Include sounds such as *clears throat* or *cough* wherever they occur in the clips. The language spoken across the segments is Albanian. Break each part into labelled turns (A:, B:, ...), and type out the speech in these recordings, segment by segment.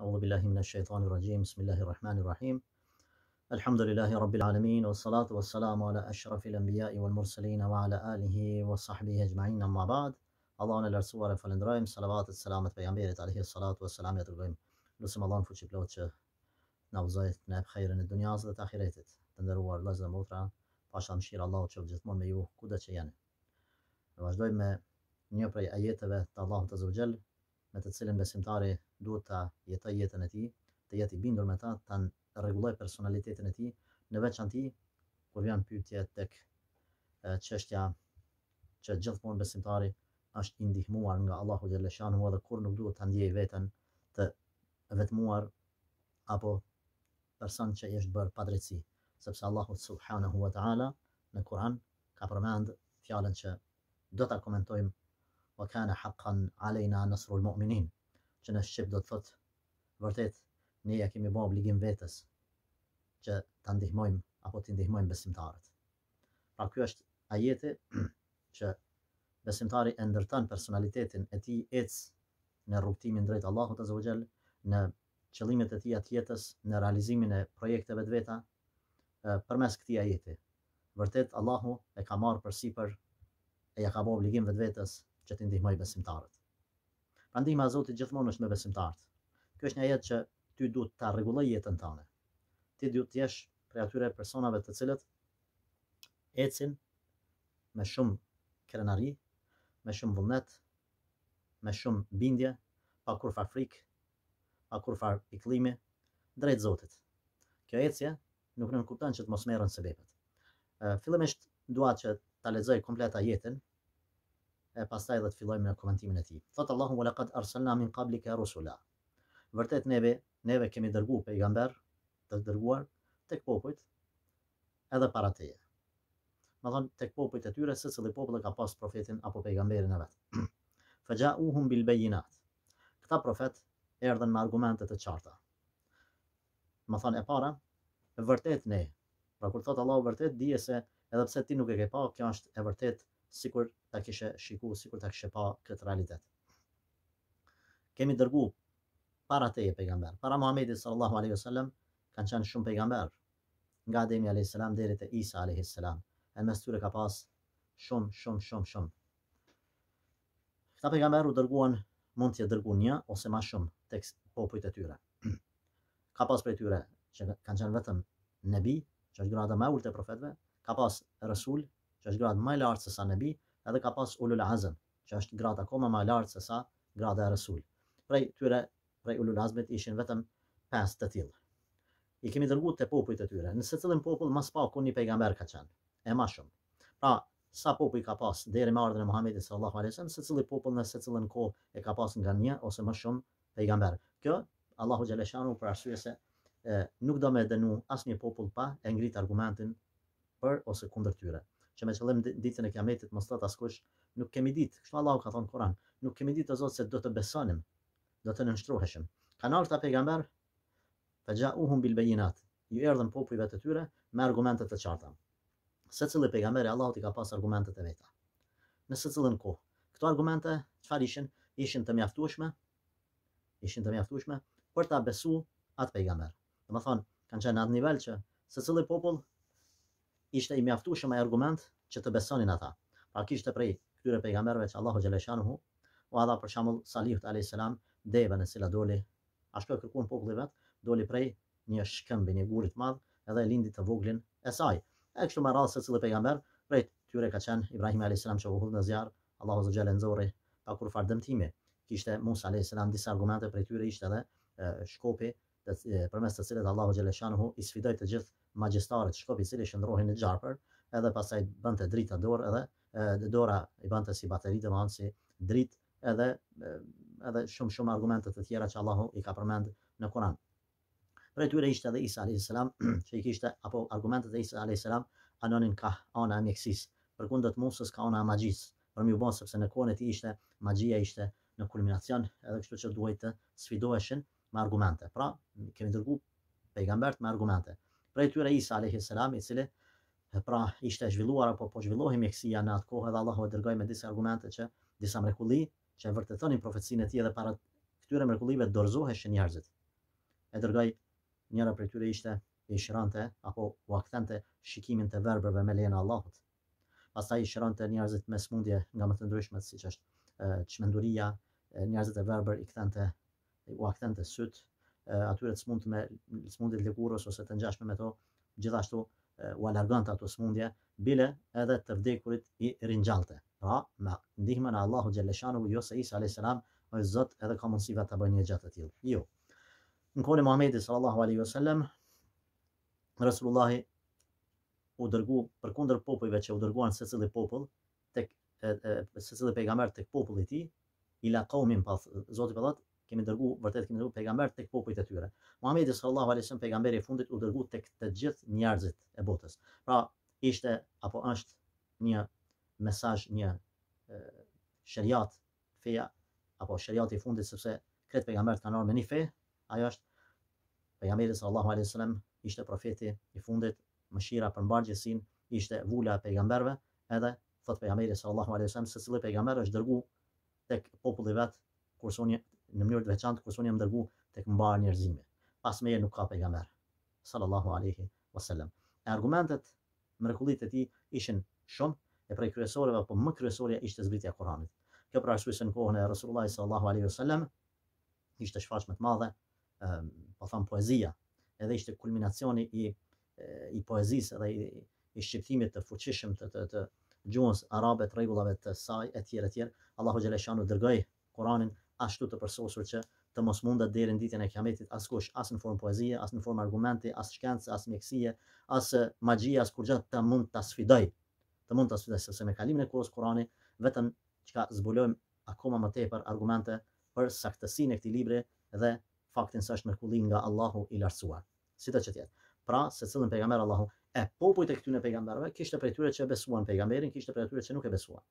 A: أعوذ بالله من الشيطان الرجيم بسم الله الرحمن الرحيم الحمد لله رب العالمين والصلاة والسلام على أشرف الأنبياء والمرسلين وعلى آله وصحبه أجمعين أما بعد Allahun e lartësuar e falenderojmë, salavatet selamet pejgamberit alayhi salatu wassalam ja dërgojmë. Lutim Allahun fuqiplot që na uzoj në hapëherën e dunjas dhe të ahiretit. Të nderuar vëllezër dhe motra, pasha mëshirë Allahu që gjithmonë me ju kudo që jeni. Ne vazhdojmë me një prej ajeteve të Allahut Azza wa Jall, me të cilën besimtari duhet ta jetojë jetën e tij, të jetë i bindur me ta, ta rregulloj personalitetin e tij në veçanti kur vjen pyetja tek çështja që gjithmonë besimtari është i ndihmuar nga Allahu dhe Lëshani, edhe kur nuk duhet ta ndjej veten të vetmuar apo person që është bërë pa sepse Allahu subhanahu wa taala në Kur'an ka përmend fjalën që do ta komentojmë wa kana haqqan alejna nësru l-mu'minin, që në Shqip do të thot, vërtet, ne ja kemi bo obligim vetës, që të ndihmojmë, apo të ndihmojmë besimtarët. Pra kjo është ajete, *clears throat* që besimtari e ndërton personalitetin e ti ec në rrugtimin drejt Allahu të zëvëgjel, në qëllimet e ti atë jetës, në realizimin e projekteve të veta, përmes këti ajete. Vërtet, Allahu e ka marë për si e ja ka bo obligim që të ndihmoj besimtarët. Andima e Zotit gjithmonë është me besimtarët. Kjo është një jetë që ty duhet ta rregulloj jetën tënde. Ti duhet të jesh prej atyre personave të cilët ecin me shumë krenari, me shumë vullnet, me shumë bindje, pa kur far frik, pa kur far pikëllimi drejt Zotit. Kjo ecje nuk nënkupton që të mos merren se bepi. Fillimisht dua që ta lexoj kompleta jetën e pastaj dhe të fillojmë me komentimin e tij. Thot Allahu wa laqad arsalna min qablika rusula. Vërtet neve, neve kemi dërguar pejgamber të dërguar tek popujt edhe para teje. Më thon tek popujt e tyre se cili popull ka pas profetin apo pejgamberin e vet. *clears throat* Faja'uhum bil bayyinat. Këta profet erdhën me argumente të qarta. Më thon e para, vërtet ne. Pra kur thot Allahu vërtet dije se edhe pse ti nuk e ke pa, kjo është e vërtet sikur ta kishe shikuar, sikur ta kishe pa këtë realitet. Kemi dërgu para teje pejgamber, para Muhamedit sallallahu alaihi wasallam, kanë qenë shumë pejgamber, nga Ademi alayhis salam deri te Isa alayhis salam. Ai mes tyre ka pas shumë shumë shumë shumë. Këta pejgamber u dërguan mund të dërgu një ose më shumë tek popujt e tyre. *clears throat* Ka pas për tyre që kanë qenë vetëm nebi, që gjëra dhe e ullë të profetve, ka pas rasul që është gradë më lartë se sa nebi, edhe ka pas ulul azm, që është gradë akoma më lartë se sa gradë e rasul. Prej tyre, prej ulul azmit ishin vetëm 5 të tjilë. I kemi dërgut të popujt të tyre, nëse të popull, mas pa kun një pejgamber ka qenë, e ma shumë. Pra, sa popull ka pas deri më ardhën e Muhamedit sallallahu Allah wasallam, nëse cili popull nëse cilën ko e ka pas nga një ose më shumë pejgamber. Kjo, Allahu Gjeleshanu për arsuje se e, nuk do me dënu asnjë popull pa e ngrit argumentin për ose kundër tyre që me qëllim ditën e kiametit mos thot askush, nuk kemi ditë, kështu Allahu ka thonë Kur'an, nuk kemi ditë Zot se do të besonim, do të nënshtruheshim. Kanë ardhur ta pejgamber fa ja'uhum bil bayinat. Ju erdhën popujve të tyre me argumente të qarta. Secili pejgamber Allahu i ka pas argumentet e veta. Në secilin kohë. Këto argumente çfarë ishin? Ishin të mjaftueshme. Ishin të mjaftueshme për ta besuar atë pejgamber. Domethënë, kanë qenë në atë nivel që secili popull ishte i mjaftu ai argument që të besonin ata. Pra kishte prej këtyre pejgamberëve që Allahu hu, u adha për shembull Salihut alayhis salam devën e cila doli ashtu kërkuan populli vet, doli prej një shkëmbi një gurit madhë, madh edhe lindi të voglin e saj. E kështu më radhë se cilë pejgamber prej tyre ka qenë Ibrahim alayhis salam që u hudh në zjarr, Allahu xhaleh nzorri pa kur fardëm timi, Kishte Musa alayhis salam disa argumente prej tyre ishte edhe shkopi përmes të cilës Allahu xhaleshanuhu i të gjithë magjistarët shkopi cili shndrohen në gjarpër, edhe pasaj bënte drita dorë edhe e, dora i bënte si bateri të manë si dritë edhe e, edhe shumë shumë argumentet të tjera që Allahu i ka përmend në Kur'an. Pra tyre ishte edhe Isa alayhis salam, *clears throat* që i kishte apo argumentet e Isa alayhis salam anonin ka ana mjeksis, Për të Musës ka ana magjis, për më bon sepse në kohën e tij ishte magjia ishte në kulminacion, edhe kështu që duhej të sfidoheshin me argumente. Pra kemi dërguar pejgambert me argumente prej tyre Isa a.s. i cili pra ishte zhvilluar apo po zhvillohi mjekësia në atë kohë dhe Allahu e dërgoj me disa argumente që disa mrekulli që e vërtetonin profetësin e ti edhe para këtyre mrekullive dorzoheshe njerëzit. E dërgoj njëra prej tyre ishte i shirante apo u akthente shikimin të verbërve me Allahot. Allahut. ta i shirante njerëzit me smundje nga më të ndryshmet si që është qmenduria, njerëzit e verbër i këtente u akthente sytë, atyre të smundit me smundë lëkurës ose të ngjashme me to, gjithashtu u alargon ato smundje bile edhe të vdekurit i ringjallte. Pra, me ndihmën e Allahut xhaleshanu jo se Isa alayhis salam oj Zot edhe ka mundësi ta bëjë një gjatë të tillë. Jo. Në kohën e Muhamedit sallallahu alaihi wasallam Rasulullah u dërgu për kundër popujve që u dërguan se cili popull tek e, e, se cili pejgamber tek populli i ti, tij ila kaumin, pa Zoti pa po kemi dërgu, vërtet kemi dërgu pejgamber tek popujt e tyre. Muhamedi sallallahu alaihi wasallam pejgamberi i fundit u dërgu tek të gjithë njerëzit e botës. Pra, ishte apo është një mesazh, një shariat feja apo shariat i fundit sepse këtë pejgamber kanë ardhur me një fe, ajo është pejgamberi sallallahu alaihi wasallam ishte profeti i fundit, mëshira për mbargjesin ishte vula pejgamberve, edhe thot pejgamberi sallallahu alaihi wasallam se cili pejgamber është dërguar vet kur soni në mënyrë të veçantë kur sonja më dërgu tek mbar njerëzimi. Pas meje nuk ka pejgamber. Sallallahu alaihi wasallam. E argumentet mrekullitë e tij ishin shumë e prej kryesorëve apo më kryesorja ishte zbritja e Kuranit. Kjo pra arsye se në kohën e Resulullah sallallahu alaihi wasallam ishte shfaqje më të madhe, ehm, po them poezia, edhe ishte kulminacioni i i poezisë dhe i, i shqiptimit të fuqishëm të të, të gjuhës arabe të rregullave të saj etj etj. Allahu xhaleshanu dërgoi Kuranin ashtu të përsosur që të mos munda deri në ditën e kiametit as kush as në formë poezie, as në formë argumenti, as shkencë, as mjekësie, as magji, as kurrë të mund ta sfidoj. Të mund ta sfidoj se me kalimin e kohës Kurani vetëm çka zbulojmë akoma më tepër argumente për saktësinë e këtij libri dhe faktin se është mrekullim nga Allahu i Lartësuar. Si të çetjet. Pra, se cilën pejgamber Allahu e popujt e këtyn pejgamberëve kishte prej tyre që besuan pejgamberin, kishte prej tyre që nuk e besuan.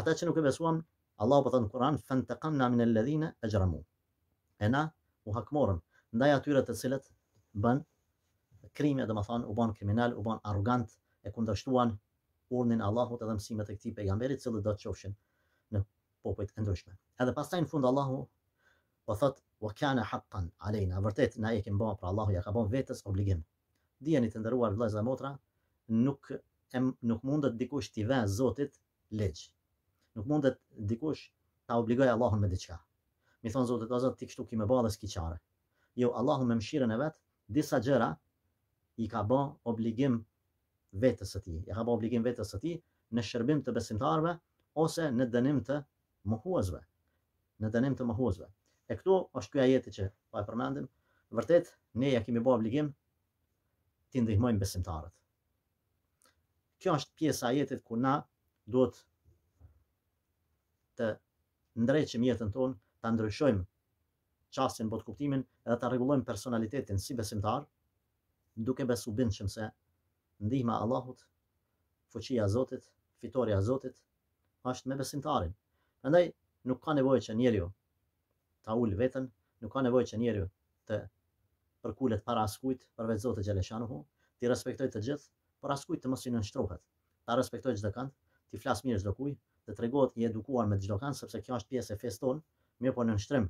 A: Ata që nuk e besuan Allahu po Kur'an Kur'an fantaqamna min alladhina ajramu. Ana u hakmorën ndaj atyre të cilët bën krime, do më thon u bën kriminal, u bën arrogant, e kundërshtuan urdhën e Allahut edhe mësimet e këtij pejgamberi, të cilët do të qofshin në popujt e ndryshme. Edhe pastaj në fund Allahu po thot wa kana haqqan aleyna vërtet na e kem bën për Allahu ja ka bën vetes obligim dijeni të ndëruar vëllezër dhe motra nuk em, nuk mundet dikush t'i vë Zotit ligj nuk mundet dikush ta obligoj Allahun me diçka. Mi thon Zoti zot ti kështu ki me vallës ki çare. Jo Allahu me mëshirën e vet, disa gjëra i ka bë obligim vetes së tij. I ka bë obligim vetes së tij në shërbim të besimtarëve ose në dënim të mohuesve. Në dënim të mohuesve. E këtu është ky ajet që pa po e përmendim vërtet ne ja kemi bë obligim ti ndihmojmë besimtarët. Kjo është pjesa e jetës ku na duhet të ndreqim jetën tonë, të ndryshojmë qasën botë kuptimin edhe të regullojmë personalitetin si besimtar, duke besu bindë qëmë se ndihma Allahut, fuqia Zotit, fitoria Zotit, është me besimtarin. Ndaj, nuk ka nevojë që njerëju ta ullë vetën, nuk ka nevojë që njerëju të përkullet para askujt, përveç Zotit të ti respektoj të gjithë, për askujt të mos i nënshtrohet, ta respektoj gjithë dhe ti flasë mirë gjithë kujë, të tregohet i edukuar me çdo kan sepse kjo është pjesë e feston, tonë, mirë po në shtrim,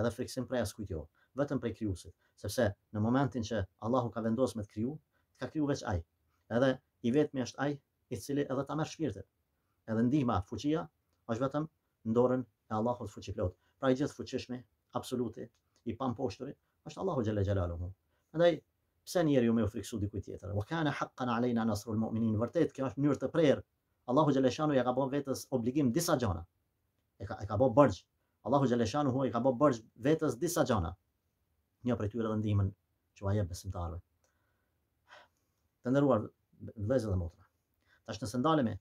A: edhe friksim prej askujt jo, vetëm prej krijuesit, sepse në momentin që Allahu ka vendosur me të kriju, ka kriju veç ai. Edhe i vetmi është ai i cili edhe ta merr shpirtin. Edhe ndihma, fuqia është vetëm në dorën e Allahut fuqiplot. Pra i gjithë fuqishmi, absoluti, i pamposhtëri, është Allahu xhalla xhalaluhu. Prandaj pse njeriu më u friksu tjetër? Wa kana haqqan nasrul mu'minin. Vërtet kjo është mënyrë të prerë Allahu Gjeleshanu ja ka bo vetës obligim disa gjana. E ka, e ka bo bërgj. Allahu Gjeleshanu hua i ka bo bërgj vetës disa gjana. Një për tyre dhe ndihmën që va jebë besimtarëve. Të nëruar vëzë dhe motra. Ta shë nëse ndalemi,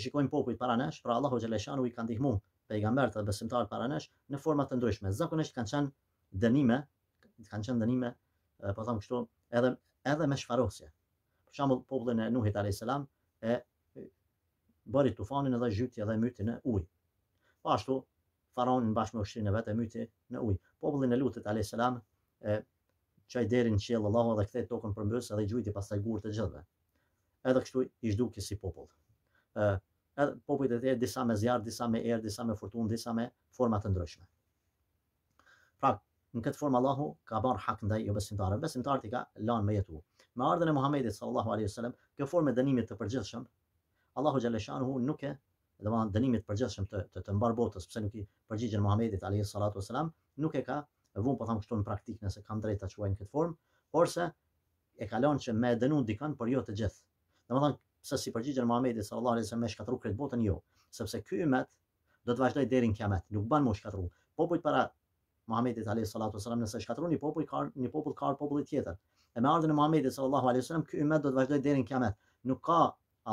A: i shikojmë popullit para nesh, pra Allahu Gjeleshanu i ka ndihmu pejgambert dhe besimtarë para nesh në forma të ndryshme. Zakonisht kanë qenë dënime, kanë qenë dënime, po them kështu, edhe, edhe me shfarosje. Për shembull popullin e Nuhit salam e bëri tufanin edhe zhytje dhe myti në uj. Po ashtu, faraonin bashkë me ushtrinë e vetë e myti në uj. Popullin e lutit, a.s. e qaj derin që jelë Allahu edhe këthej tokën përmbës edhe gjyti pas taj gurë të gjithve. Edhe kështu i shduke si popull. popullit e tjerë disa me zjarë, disa me erë, disa me furtunë, disa me format të ndryshme. Pra, në këtë formë Allahu ka banë hak ndaj jo besimtarën. Besimtarët i ka lanë me jetu. Me ardhën e Muhammedit sallallahu alaihi sallam, kjo formë e dënimit të përgjithshëm, Allahu xhalla shanuhu nuk e domthon dënimit të përgjithshëm të të, të mbar botës pse nuk i përgjigjen Muhamedit alayhi salatu wasalam nuk e ka vënë po tham kështu në praktikë nëse kanë drejtë ta quajnë këtë formë porse e ka lënë që me dënu dikën por jo të gjithë Domethënë se si përgjigjen Muhamedit sallallahu alaihi wasalam shkatrur këtë botën jo sepse ky ummet do të vazhdojë deri në kiamet nuk ban më shkatrur popull para Muhamedit alayhi salatu wasalam nëse shkatrur një popull ka një popull ka popull tjetër e me ardhen e Muhamedit sallallahu alaihi wasalam ky ummet do të vazhdojë deri në kiamet nuk ka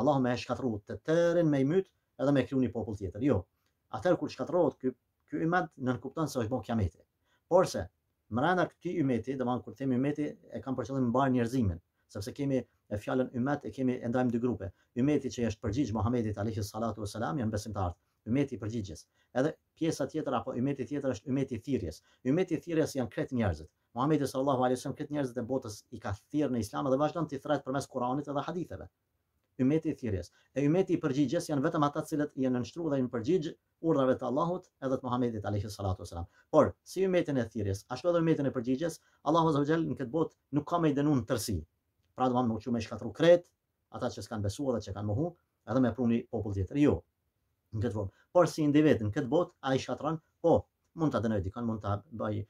A: Allah më e shkatërru të tërën me i myt edhe me kriju një popull tjetër. Jo. Atëherë kur shkatërrohet ky ky imad nën kupton se është bon kiameti. Porse mbrana këtij dhe domthon kur themi ummeti e kanë për qëllim mbar njerëzimin, sepse kemi e fjalën ummet e kemi e ndajmë dy grupe. Ummeti që është përgjigj Muhamedit alayhi salatu wasalam janë besimtarë, ummeti i përgjigjes. Edhe pjesa tjetër apo ummeti tjetër është ummeti i thirrjes. Ummeti i thirrjes janë kret njerëzit. Muhamedi sallallahu alaihi wasallam kret njerëzit e botës i ka thirrë në islam dhe vazhdon të thrahet përmes Kuranit edhe haditheve ymeti i thirrjes. E ymeti i përgjigjes janë vetëm ata të cilët janë nënshtruar dhe janë përgjigj urdhave të Allahut edhe të Muhamedit alayhi salatu wasalam. Por si ymetin e thirrjes, ashtu edhe ymetin e përgjigjes, Allahu subhanahu wa në këtë botë nuk ka më i dënuar tërësi. Pra do të mëo shumë shkatru kret, ata që s'kan besuar dhe që kanë mohu, edhe me pruni popull tjetër. Jo. Në këtë botë. Por si individ në këtë botë ai shkatran, po mund ta dënoj mund ta bëj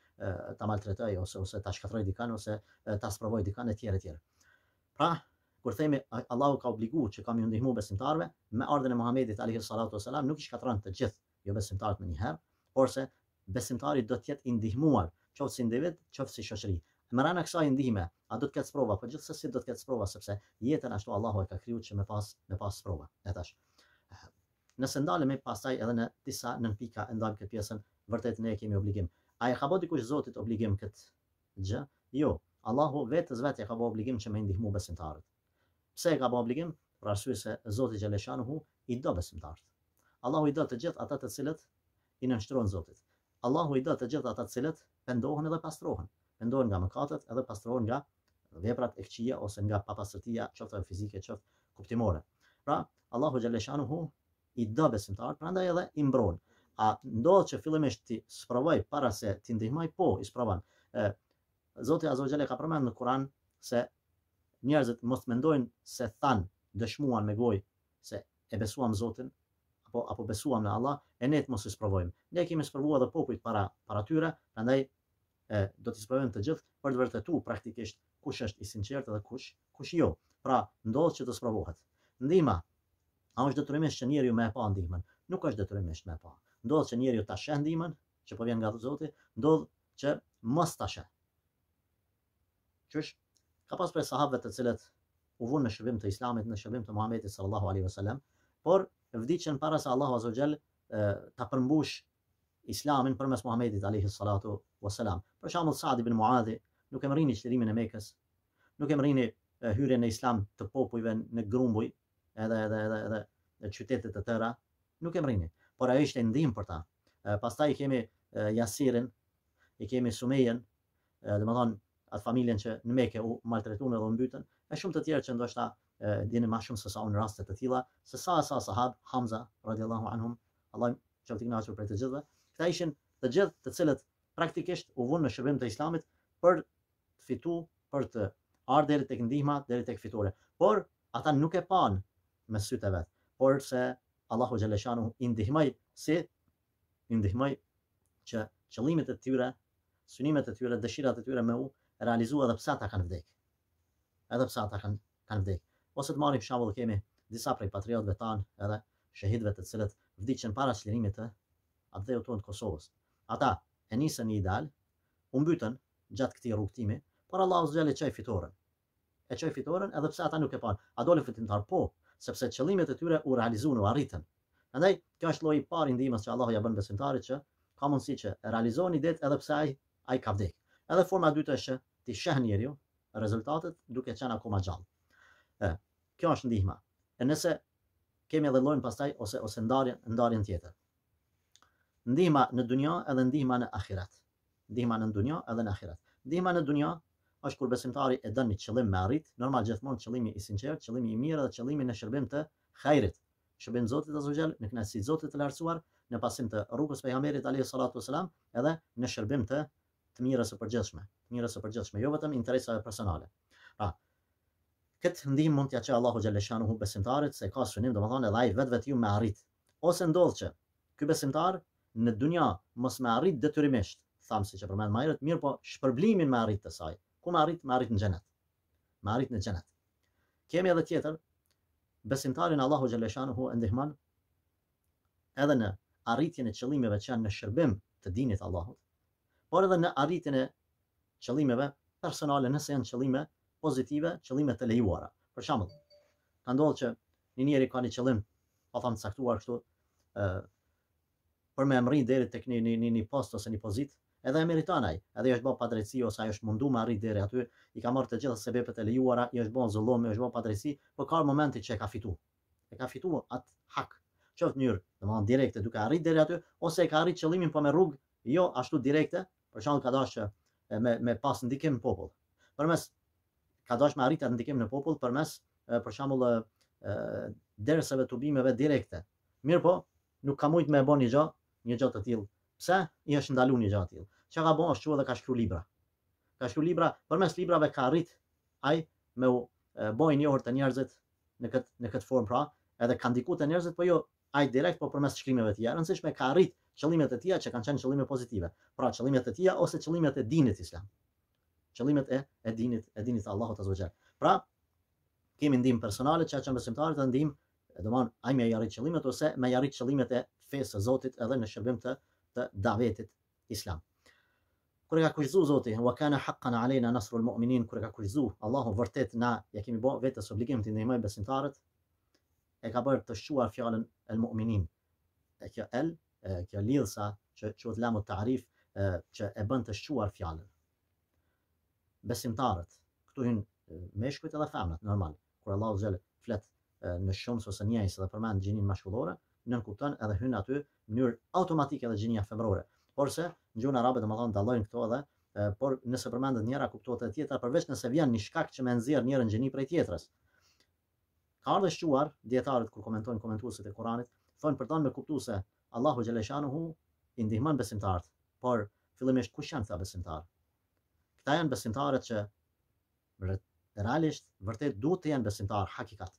A: ta maltretoj ose ose ta shkatroj dikën ose ta sprovoj dikën e tjerë e Pra, kur themi Allahu ka obliguar që kam ju ndihmuar besimtarve me ardhen e Muhamedit alayhi salatu wasalam nuk i të gjithë jo besimtarët më një herë porse besimtari do të jetë i ndihmuar qoftë si individ qoftë si shoqëri me rana i ndihme a do të ketë prova po gjithsesi do të ketë prova sepse jetën ashtu Allahu e ka krijuar që me pas me pas prova tash nëse ndalem me pastaj edhe në disa nën pika e ndalem këtë pjesën vërtet ne kemi obligim a e ka kush Zotit obligim këtë gjë jo Allahu vetë vetë ka bëu obligim që më ndihmoj besimtarët Pse e ka bë obligim? Për arsye se Zoti Xhaleshanuhu i do besimtar. Allahu i do të gjithë ata të cilët i nënshtrojnë Zotit. Allahu i do të gjithë ata të cilët pendohen edhe pastrohen. Pendohen nga mëkatet edhe pastrohen nga veprat e këqija ose nga papastërtia, qoftë fizike, qoftë kuptimore. Pra, Allahu Xhaleshanuhu i do besimtar, prandaj edhe i mbron. A ndodhë që fillimisht ti sprovoj para se ti ndihmaj, po, i sprovan. Zotë i ka në Kuran se njerëzit mos mendojnë se than dëshmuan me gojë se e besuam Zotin apo apo besuam në Allah, e ne të mos e sprovojmë. Ne kemi sprovuar edhe popujt para para tyre, prandaj e do të sprovojmë të gjithë për të vërtetuar praktikisht kush është i sinqertë dhe kush kush jo. Pra, ndodh që të sprovohet. Ndihma a është detyrimisht që njeriu më e pa ndihmën? Nuk është detyrimisht më e pa. Ndodh që njeriu ta shëh ndihmën që po vjen nga Zoti, ndodh që mos ta shëh. Qësh ka pas prej sahabëve të cilët u vonë në shërbim të Islamit, në shërbim të Muhamedit sallallahu alaihi wasallam, por të vdiqën para se Allahu azza xal ta përmbush Islamin përmes Muhamedit alaihi salatu wasalam. Për shembull Sa'd ibn Mu'adh nuk e mrinë shërimin e Mekës. Nuk e mrinë hyrjen në Islam të popujve në Grumbuj, edhe edhe edhe edhe në qytete të tëra, nuk e mrinë. Por ajo ishte ndihm për ta. Pastaj kemi Yasirin, e kemi Sumeyen, domethënë atë familjen që në meke u maltretun edhe u mbytën, e shumë të tjerë që ndoshta e, dini ma shumë sësa unë rastet të tilla, sësa sa sahab, Hamza, radiallahu anhum, Allah që të knaqër për të gjithve, këta ishin të gjithë të cilët praktikisht u vunë në shërbim të islamit për të fitu, për të ardhë tek të këndihma, tek të Por, ata nuk e panë me sytë vet, por se Allahu Gjeleshanu indihmaj si, që qëlimit e tyre, synimet e tyre, dëshirat e tyre me u, realizuar edhe pse ata kanë vdekur. Edhe pse ata kanë kanë vdekur. Ose të marrim për shembull kemi disa prej patriotëve tan, edhe shahidëve të cilët vdiqën para çlirimit të atëve tonë të Kosovës. Ata e nisën një ideal, u mbytën gjatë këtij rrugtimi, por Allahu zgjale çaj fitoren. E çaj fitoren edhe pse ata nuk e kanë. A dolën fitimtar po, sepse qëllimet e tyre u realizuan, u arritën. Prandaj, kjo është lloji i parë i ndihmës që Allahu ja bën besimtarit që ka mundësi që e realizon idet edhe pse ai ai ka vdekur. Edhe forma e dytë është që ti sheh njeriu rezultatet duke qenë akoma gjallë. Ë, kjo është ndihma. E nëse kemi edhe llojin pastaj ose ose ndarjen ndarjen tjetër. Ndihma në dunjo edhe ndihma në ahiret. Ndihma në dunjo edhe në ahiret. Ndihma në dunjo është kur besimtari e dën një qëllim me arrit, normal gjithmonë qëllimi i sinqert, qëllimi i mirë dhe qëllimi në shërbim të hajrit. Shërbim Zotit Azhajal, në kënaqësi Zotit të lartësuar, në pasim të rrugës pejgamberit alayhi salatu wasalam, edhe në shërbim të të mira së përgjithshme, të mira së përgjithshme, jo vetëm interesave personale. Pra, këtë ndihmë mund t'ia çojë Allahu xhaleshanu hu besimtarit se ka synim, domethënë edhe ai vetë ju me arrit. Ose ndodh që ky besimtar në dunja mos me arrit detyrimisht, tham siç e përmend më herët, mirë po shpërblimin me arrit të saj. Ku me arrit, me arrit në xhenet. Me arrit në xhenet. Kemi edhe tjetër, besimtarin Allahu xhaleshanu hu ndihmon edhe në arritjen e qëllimeve që janë në shërbim të dinit Allahut por edhe në arritjen e qëllimeve personale, nëse janë qëllime pozitive, qëllime të lejuara. Për shembull, ka ndodhur që një njeri ka një qëllim, pa thënë caktuar kështu, ë për me mërin deri tek një një një post ose një pozit, edhe e meriton ai. Edhe i është bën padrejti ose ai është munduar të arrijë deri aty, i ka marrë të gjitha sebepet e lejuara, i është bën zullom, i është bën padrejti, por ka momenti që e ka fituar. E ka fituar at hak. Qoftë në mënyrë, domethënë direkte duke arrit deri aty ose e ka arritë qëllimin po me rrugë jo ashtu direkte, për shkak ka dashur që me me pas ndikim popull. Përmes ka me arritja të ndikim në popull përmes për shembull të tubimeve direkte. Mirë po, nuk ka mujtë me e bo një gjo, një gjë të tillë. Pse? I është ndalu një gjo të Që ka bo është që edhe ka shkruar libra. Ka shkruar libra, për mes librave ka arrit aj, me u e, bo njohër të njerëzit në këtë, në këtë formë pra, edhe ka ndiku të njerëzit, po jo, aj direkt, po përmes mes të tjerë, nësishme ka arrit qëllimet e tia që kanë qenë qëllime pozitive, pra qëllimet e tia ose qëllimet e dinit islam. Qëllimet e e dinit, e dinit Allahut azza zvëgjer Pra kemi ndihmë personale që kanë besimtarë të ndihmë, e do të thonë ai më i arrit qëllimet ose më i arrit qëllimet e fesë së Zotit edhe në shërbim të të davetit islam. Kur ka kujzu Zoti, wa kana haqqan aleyna nasru al-mu'minin, kur ka kujzu Allahu vërtet na ja kemi bë vetë obligim të ndihmoj besimtarët e ka bërë të shuar fjallën el-mu'minin. E kjo el, kjo lidhsa që quhet lamu ta'rif që e bën të shquar fjalën. Besimtarët, këtu hyn meshkujt edhe femrat, normal. Kur Allahu Zot flet në shumë ose njëjës edhe dhe përmend gjinin maskullore, nën kupton edhe hyn aty në mënyrë automatike edhe gjinia femërore. Porse gjuna arabe domethënë të dallojnë këto edhe por nëse përmendet njëra kuptohet e tjetra përveç nëse vjen një shkak që më nxjerr njërin gjeni prej tjetrës. Ka ardhur shquar dietarët kur komentojnë komentuesit e Kuranit, thonë ta me kuptuese Allahu Gjeleshanuhu i ndihman besimtarët, por fillimisht kush janë këta besimtarë? Këta janë besimtarët që realisht vërtet duhet të jenë besimtarë hakikat.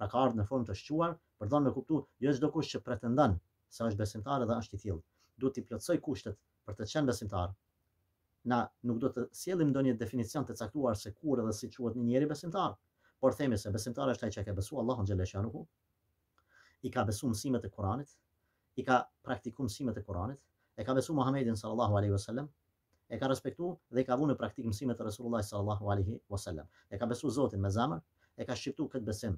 A: Pra ka ardhë në formë të shquar, për dhënë me kuptu, jo është do kush që pretendon se është besimtar dhe është i tjilë. Duhet të i kushtet për të qenë besimtar. Na nuk do të sjellim ndonjë definicion të caktuar se kur edhe si quhet një njeri besimtar, por themi se besimtari është ai që ka besuar Allahun xhaleshanuhu, i ka besuar mësimet e Kuranit, i ka praktiku mësimet e Kuranit, e ka besu Muhammedin sallallahu alaihi wasallam, e ka respektu dhe i ka vënë në praktik mësimet e Resulullah sallallahu alaihi wasallam. E ka besu Zotin me zemër, e ka shqiptu këtë besim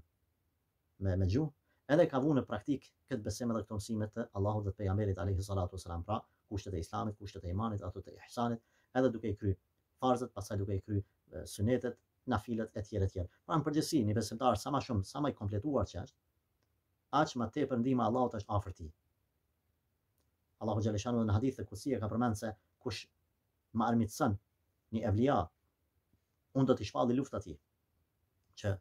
A: me me gjuhë, edhe ka vënë në praktik këtë besim edhe këto mësime të Allahut dhe pejgamberit alaihi salatu wasallam, pra kushtet e Islamit, kushtet e imanit, ato të ihsanit, edhe duke i kry farzët, pasaj duke i kry sunetet, nafilet e tjera e tjera. Pra në përgjithësi, një besimtar sa më shumë, sa më i kompletuar që është, aq më tepër ndihma Allahut është afër tij. Allahu Gjeleshanu shanu në hadithe të e ka përmend se kush më armitsan ni evlia unë do të shpalli lufta ti që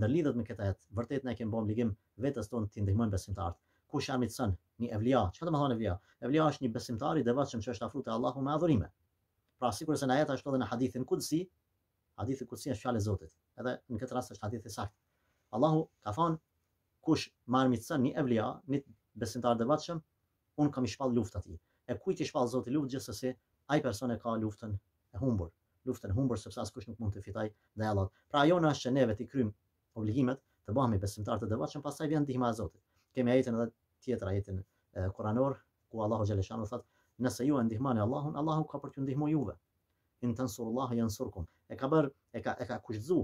A: ndërlidhet me këtë jetë vërtet ne kem bën obligim vetes tonë të ndihmojmë besimtarët kush ma një ni evlia çfarë më thonë evlia evlia është një besimtar i devotshëm që është afruar te Allahu me adhurime pra se na jeta shkon në hadithin kudsi hadithin kudsi është fjalë Zotit edhe në këtë rast është hadithi i sakt Allahu ka thon kush ma armitsan ni evlia ni besimtar i un kam i shpall luftë atij. E kujt i shpall Zoti luftë gjithsesi, ai person e ka luftën e humbur. Luftën e humbur sepse askush nuk mund të fitaj ndaj Allahut. Pra ajo na është që neve ti krym obligimet të bëhemi besimtar të devotshëm, pastaj vjen ndihma e Zotit. Kemi ajetin edhe tjetër ajetin Kuranor ku Allahu xhaleshanu thotë, nëse ju e Allahun, Allahu ka për të ndihmuar juve. In tansurullaha yansurkum. E ka bër e ka e ka kushtzu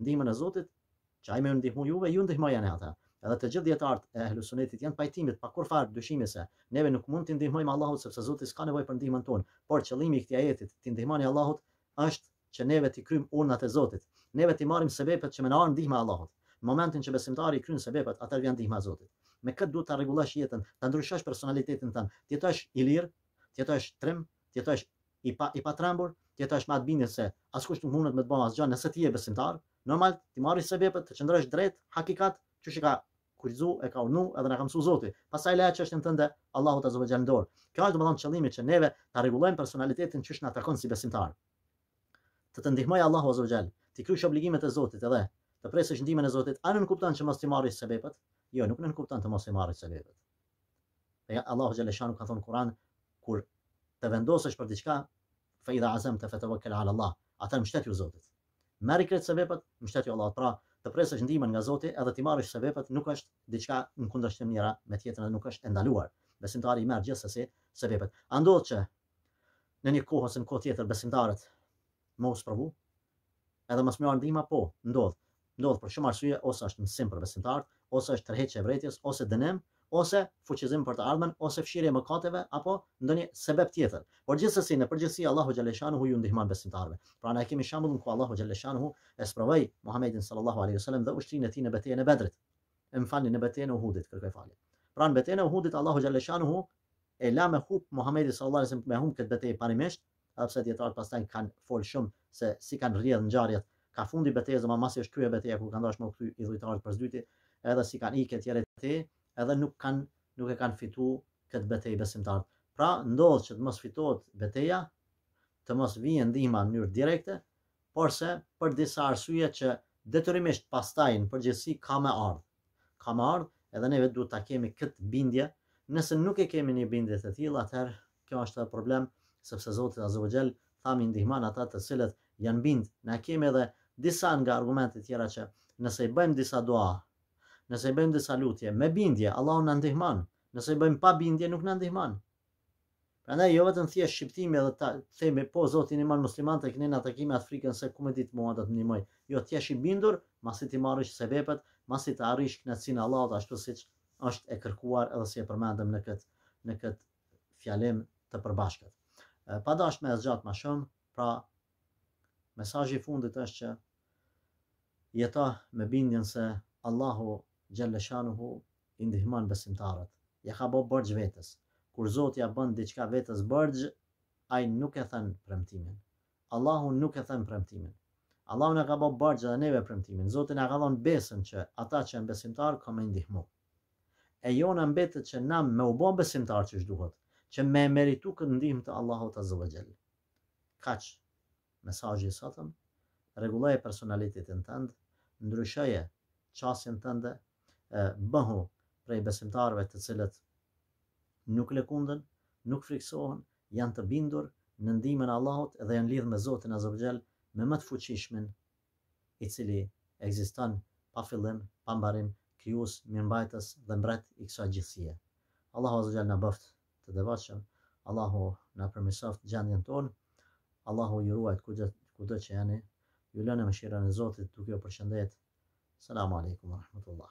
A: ndihmën e Zotit që ai më ndihmoi juve, ju ndihmojani ata edhe të gjithë dietarët e helusunetit janë pajtimit pa kurfar farë dyshime se neve nuk mund t'i ndihmojmë Allahut sepse Zoti s'ka nevojë për ndihmën tonë, por qëllimi i këtij ajeti t'i ndihmoni Allahut është që neve të kryjmë urnat e Zotit, neve të marrim sebepet që më na ndihmë Allahut. Në momentin që besimtari kryen sebepet, atëherë vjen ndihma e Zotit. Me këtë duhet ta rregullosh jetën, ta ndryshosh personalitetin tënd, të jetosh i lirë, të jetosh trim, të jetosh i pa i patrembur, të jetosh me atë se askush nuk mundet me të bëjë asgjë nëse ti je besimtar, normal ti marrësh sebepet, të qëndrosh drejt hakikat që shika kurizu e ka unu, edhe na ka mësu Zoti. Pastaj lajë çështën tënde Allahu ta zëvojë ndor. Kjo është domethënë qëllimi që neve ta rregullojmë personalitetin çish na takon si besimtar. Të të ndihmoj Allahu azza wajal, ti kryesh obligimet e Zotit edhe të presësh ndihmën e Zotit, a nuk kupton që mos ti marrësh sebepet? Jo, nuk nën kupton të mos i marrësh sebepet. Dhe Allahu xhala shanu ka thënë Kur'an kur të vendosësh për diçka, fa idha azam ta fatawakkal ala Allah, atë mështetju Zotit. Merri kret sebepet, mështetju Allahu pra, të presësh ndihmën nga Zoti edhe ti marrësh se nuk është diçka në kundërshtim njëra me tjetrën dhe nuk është e ndaluar. Besimtari i merr gjithsesi se vepët. A ndodh që në një kohë ose në kohë tjetër besimtarët mos provu? Edhe mos mëuan ndihmë po, ndodh. Ndodh për shumë arsye ose është mësim për besimtarët, ose është tërheqje e vretjes ose dënim, ose fuqizim për të ardhmen, ose fshirje mëkateve, apo ndonjë sebeb tjetër. Por gjithsesi në përgjithësi Allahu xhaleshanuhu ju ndihmon besimtarëve. Pra ne kemi shembullin ku Allahu xhaleshanuhu e sprovoi Muhamedit sallallahu alaihi wasallam dhe ushtrinë e tij në betejën e Bedrit. Em falni në betejën e Uhudit, kërkoj falje. Pra në betejën e Uhudit Allahu xhaleshanuhu e la me hub Muhamedit sallallahu alaihi wasallam me hum këtë betejë parimisht, sepse dietar pastaj kanë fol shumë se si kanë rrjedh ngjarjet. Ka fundi betejës, ama masi është krye betejë ku kanë dashur të kthy i dhujtarët për zbyti, edhe si kanë ikë të tjerë të tij, edhe nuk kanë nuk e kanë fitu këtë betejë besimtar. Pra ndodh që të mos fitohet betejë, të mos vijë ndihma në mënyrë direkte, porse për disa arsye që detyrimisht pastaj në përgjithësi ka me ardhë. Ka me ardhë edhe neve duhet ta kemi këtë bindje. Nëse nuk e kemi një bindje të tillë, atëherë kjo është edhe problem, sepse Zoti Azza wa Jall thami ndihman ata të cilët janë bindë. Na kemi edhe disa nga argumentet tjera që nëse i bëjmë disa dua nëse i bëjmë disa lutje me bindje, Allahu na ndihmon. Nëse i bëjmë pa bindje, nuk na ndihmon. Prandaj jo vetëm thjesht shqiptimi edhe ta themi po Zoti i mban musliman tek ne na atë frikën se ku ditë mua ta të ndihmoj. Jo ti je i bindur, masi ti marrësh sebepet, masi të arrish kënaqësinë Allahut ashtu siç është e kërkuar edhe si e përmendëm në këtë në këtë fjalim të përbashkët. Pa dashur më më shumë, pra mesazhi i fundit është që jeta me bindjen se Allahu gjëllë i ndihman besimtarët. Ja ka bo bërgjë vetës. Kur zotë ja bëndi qka vetës bërgjë, a i nuk e thënë premtimin. Allahu nuk e thënë premtimin. Allahu në ka bo bërgjë dhe neve premtimin. Zotë në ka thonë besën që ata që në besimtarë ka me ndihmu. E jo në mbetët që na me u bo besimtarë që shduhet, që me meritu këtë ndihmë të Allahu të zëvëgjellë Kaq, mesajë i sotëm, regulloje personalitetin tëndë, ndryshoje qasin tënde, bëhu prej besimtarëve të cilët nuk lekundën, nuk friksohen, janë të bindur në ndihmën e Allahut dhe janë lidhur me Zotin Azza wa me më të fuqishmën i cili ekziston pa fillim, pa mbarim, krijues, mirëmbajtës dhe mbret i kësaj gjithësie. Allahu Azza wa na bëft të devotshëm. Allahu na përmisoft gjendjen tonë. Allahu ju ruaj kujt që jeni. Ju lënë me shirën e Zotit duke ju përshëndet. Selamun alejkum ورحمة الله